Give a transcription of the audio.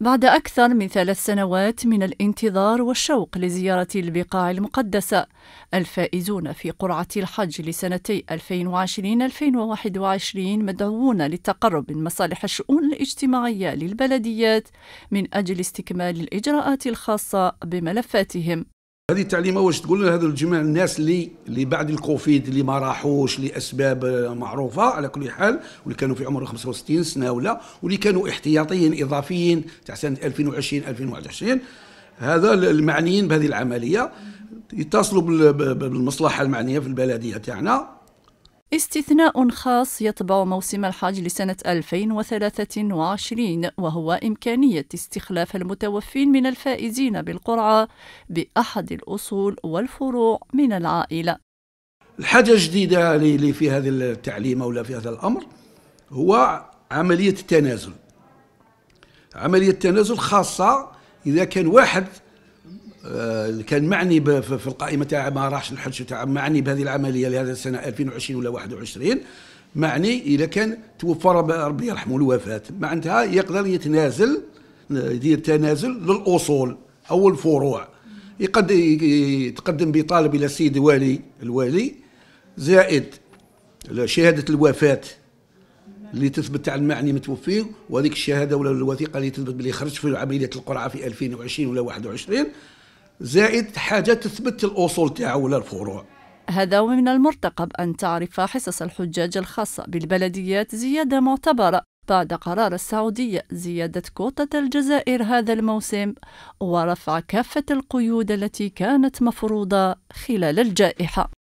بعد أكثر من ثلاث سنوات من الانتظار والشوق لزيارة البقاع المقدسة الفائزون في قرعة الحج لسنتي 2020-2021 مدعوون للتقرب من مصالح الشؤون الاجتماعية للبلديات من أجل استكمال الإجراءات الخاصة بملفاتهم هذه التعليمه واش تقول لهذا الجماع الناس اللي اللي بعد الكوفيد اللي ما راحوش لاسباب معروفه على كل حال واللي كانوا في عمر 65 سنه ولا واللي كانوا احتياطيين اضافيين تاع سنه 2020 2021 هذا المعنيين بهذه العمليه يتصلوا بالمصلحه المعنيه في البلديه تاعنا استثناء خاص يطبع موسم الحج لسنة 2023 وهو إمكانية استخلاف المتوفين من الفائزين بالقرعة بأحد الأصول والفروع من العائلة الحاجة الجديدة اللي في هذا التعليم ولا في هذا الأمر هو عملية التنازل عملية التنازل خاصة إذا كان واحد اللي آه، كان معني في القائمه تاع ما راحش الحج تاع معني بهذه العمليه لهذا السنه 2020 ولا 21 معني اذا كان توفى ربي يرحمه الوفاه معناتها يقدر يتنازل آه، يدير تنازل للاصول او الفروع يقد يتقدم بطالب الى السيد والي الوالي زائد شهاده الوفاه اللي تثبت تاع المعني متوفي وهذيك الشهاده ولا الوثيقه اللي تثبت باللي خرج في عمليه القرعه في 2020 ولا 21 زائد حاجه تثبت الاصول تاعو ولا الفروع هذا ومن المرتقب أن تعرف حصص الحجاج الخاصة بالبلديات زيادة معتبرة بعد قرار السعودية زيادة كوطة الجزائر هذا الموسم ورفع كافة القيود التي كانت مفروضة خلال الجائحة